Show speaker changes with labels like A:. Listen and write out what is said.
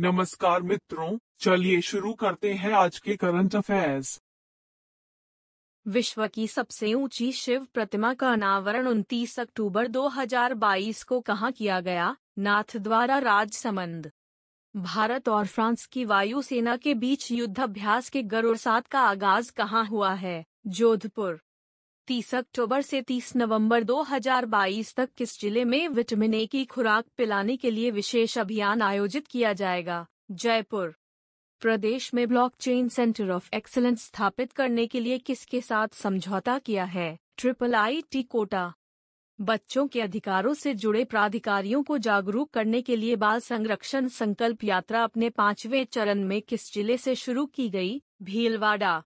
A: नमस्कार मित्रों चलिए शुरू करते हैं आज के करंट अफेयर्स
B: विश्व की सबसे ऊंची शिव प्रतिमा का अनावरण 29 अक्टूबर 2022 को कहां किया गया नाथ द्वारा राजसमंद भारत और फ्रांस की वायुसेना के बीच युद्धाभ्यास के गरुड़सात का आगाज कहाँ हुआ है जोधपुर 30 अक्टूबर से 30 नवंबर 2022 तक किस जिले में विटामिन ए की खुराक पिलाने के लिए विशेष अभियान आयोजित किया जाएगा जयपुर प्रदेश में ब्लॉकचेन सेंटर ऑफ एक्सलेंस स्थापित करने के लिए किसके साथ समझौता किया है ट्रिपल आई टी कोटा बच्चों के अधिकारों से जुड़े प्राधिकारियों को जागरूक करने के लिए बाल संरक्षण संकल्प यात्रा अपने पांचवें चरण में किस जिले से शुरू की गई भीलवाड़ा